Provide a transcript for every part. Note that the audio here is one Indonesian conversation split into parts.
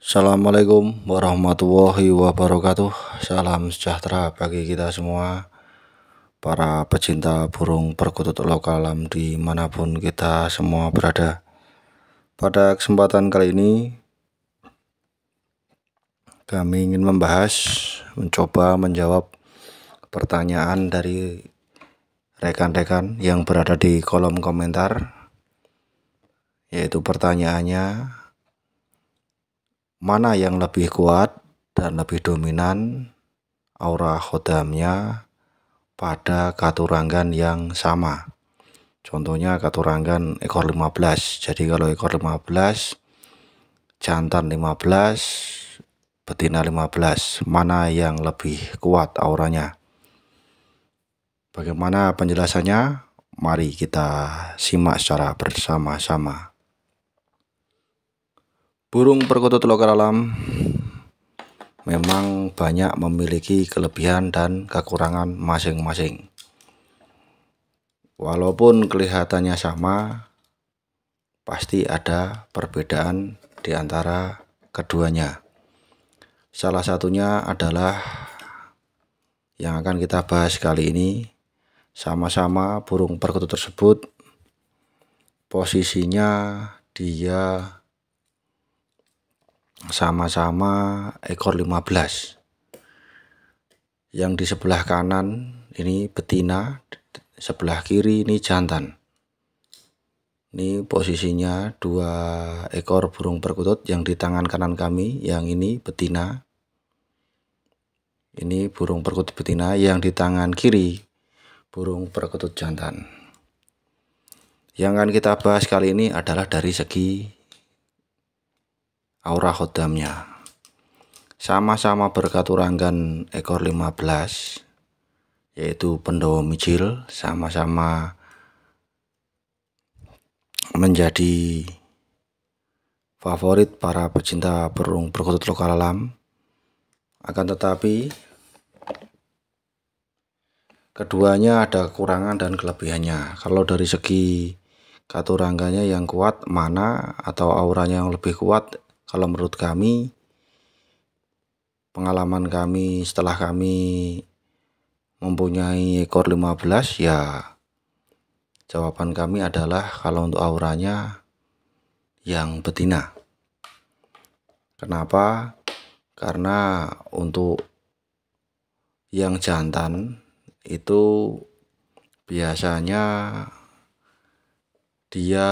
Assalamualaikum warahmatullahi wabarakatuh Salam sejahtera bagi kita semua Para pecinta burung perkutut lokal lokalam dimanapun kita semua berada Pada kesempatan kali ini Kami ingin membahas, mencoba menjawab pertanyaan dari rekan-rekan yang berada di kolom komentar yaitu pertanyaannya mana yang lebih kuat dan lebih dominan aura hodamnya pada katuranggan yang sama. Contohnya katuranggan ekor 15. Jadi kalau ekor 15, jantan 15, betina 15, mana yang lebih kuat auranya? Bagaimana penjelasannya? Mari kita simak secara bersama-sama. Burung perkutut lokal alam memang banyak memiliki kelebihan dan kekurangan masing-masing. Walaupun kelihatannya sama, pasti ada perbedaan di antara keduanya. Salah satunya adalah yang akan kita bahas kali ini. Sama-sama burung perkutut tersebut posisinya dia sama-sama ekor 15 yang di sebelah kanan ini betina sebelah kiri ini jantan ini posisinya dua ekor burung perkutut yang di tangan kanan kami yang ini betina ini burung perkutut betina yang di tangan kiri burung perkutut jantan yang akan kita bahas kali ini adalah dari segi aura hodamnya sama-sama berkaturanggan ekor 15 yaitu pendowo mijil sama-sama menjadi favorit para pecinta burung perkutut lokal alam akan tetapi keduanya ada kekurangan dan kelebihannya kalau dari segi katurangganya yang kuat mana atau auranya yang lebih kuat kalau menurut kami, pengalaman kami setelah kami mempunyai ekor 15 ya jawaban kami adalah kalau untuk auranya yang betina. Kenapa? Karena untuk yang jantan itu biasanya dia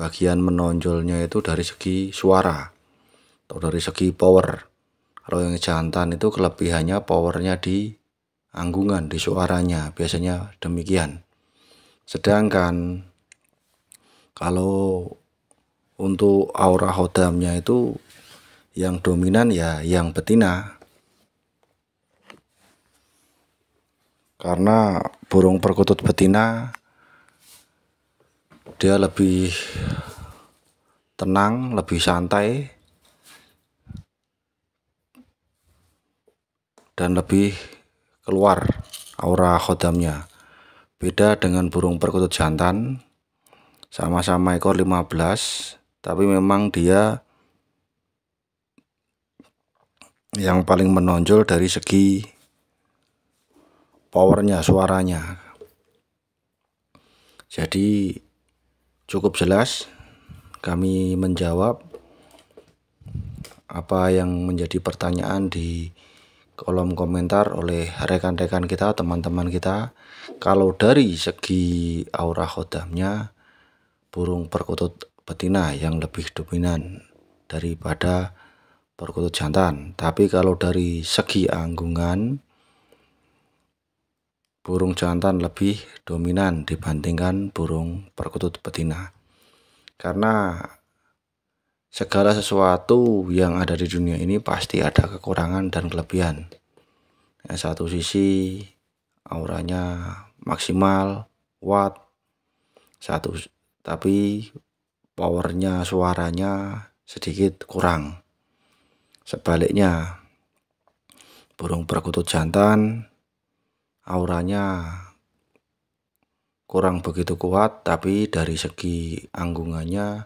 bagian menonjolnya itu dari segi suara atau dari segi power. Kalau yang jantan itu kelebihannya powernya di anggungan, di suaranya, biasanya demikian. Sedangkan kalau untuk aura hodamnya itu yang dominan ya yang betina. Karena burung perkutut betina dia lebih tenang, lebih santai, dan lebih keluar aura khodamnya. Beda dengan burung perkutut jantan, sama-sama ekor 15, tapi memang dia yang paling menonjol dari segi powernya, suaranya. Jadi cukup jelas kami menjawab apa yang menjadi pertanyaan di kolom komentar oleh rekan-rekan kita, teman-teman kita. Kalau dari segi aura khodamnya, burung perkutut betina yang lebih dominan daripada perkutut jantan. Tapi kalau dari segi anggungan, burung jantan lebih dominan dibandingkan burung perkutut betina. Karena segala sesuatu yang ada di dunia ini pasti ada kekurangan dan kelebihan. Yang satu sisi auranya maksimal, watt, satu tapi powernya suaranya sedikit kurang. Sebaliknya, burung perkutut jantan auranya kurang begitu kuat, tapi dari segi anggungannya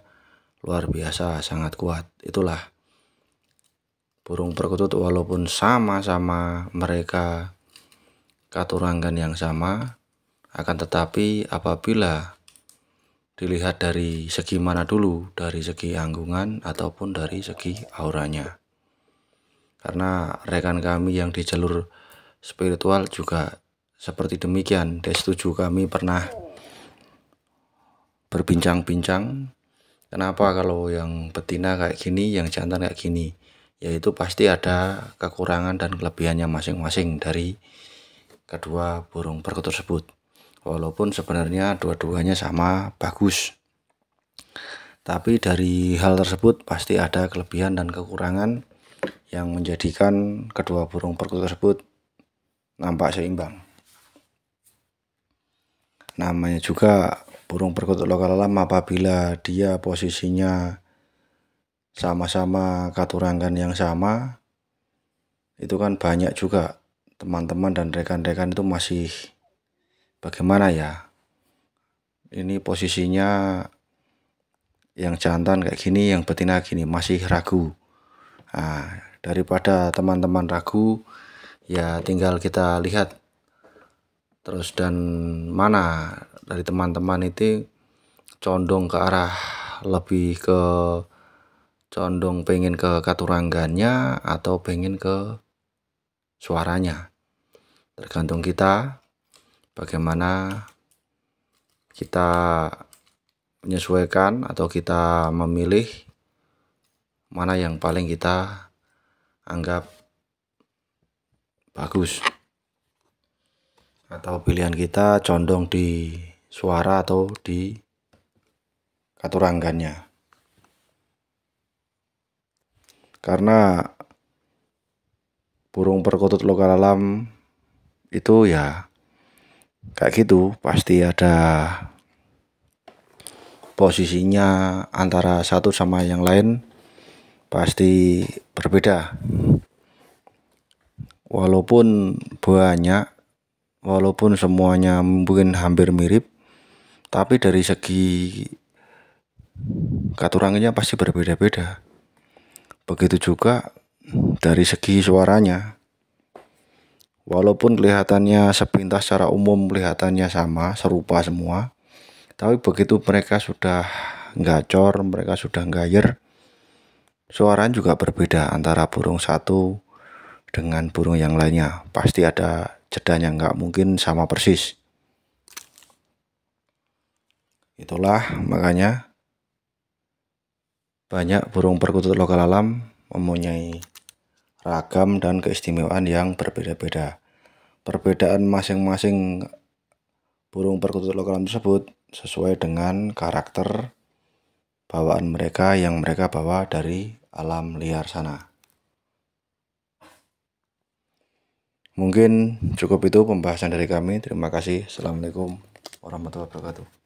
luar biasa, sangat kuat. Itulah burung perkutut walaupun sama-sama mereka katuranggan yang sama, akan tetapi apabila dilihat dari segi mana dulu, dari segi anggungan ataupun dari segi auranya. Karena rekan kami yang di jalur spiritual juga seperti demikian, Destuju kami pernah berbincang-bincang kenapa kalau yang betina kayak gini, yang jantan kayak gini. Yaitu pasti ada kekurangan dan kelebihannya masing-masing dari kedua burung perkut tersebut. Walaupun sebenarnya dua-duanya sama bagus. Tapi dari hal tersebut pasti ada kelebihan dan kekurangan yang menjadikan kedua burung perkut tersebut nampak seimbang namanya juga burung perkutut lokal alam apabila dia posisinya sama-sama katurangan yang sama itu kan banyak juga teman-teman dan rekan-rekan itu masih bagaimana ya ini posisinya yang jantan kayak gini yang betina gini masih ragu nah, daripada teman-teman ragu ya tinggal kita lihat terus dan mana dari teman-teman itu condong ke arah lebih ke condong pengen ke katurangganya atau pengen ke suaranya tergantung kita bagaimana kita menyesuaikan atau kita memilih mana yang paling kita anggap bagus atau pilihan kita condong di suara atau di katurangganya Karena burung perkutut lokal alam itu ya kayak gitu, pasti ada posisinya antara satu sama yang lain pasti berbeda. Walaupun banyak walaupun semuanya mungkin hampir mirip tapi dari segi katurangnya pasti berbeda-beda begitu juga dari segi suaranya walaupun kelihatannya sepintas secara umum kelihatannya sama serupa semua tapi begitu mereka sudah gacor mereka sudah gayer suara juga berbeda antara burung satu dengan burung yang lainnya pasti ada jedanya nggak mungkin sama persis itulah makanya banyak burung perkutut lokal alam mempunyai ragam dan keistimewaan yang berbeda-beda perbedaan masing-masing burung perkutut lokal alam tersebut sesuai dengan karakter bawaan mereka yang mereka bawa dari alam liar sana. Mungkin cukup itu pembahasan dari kami. Terima kasih. Assalamualaikum warahmatullahi wabarakatuh.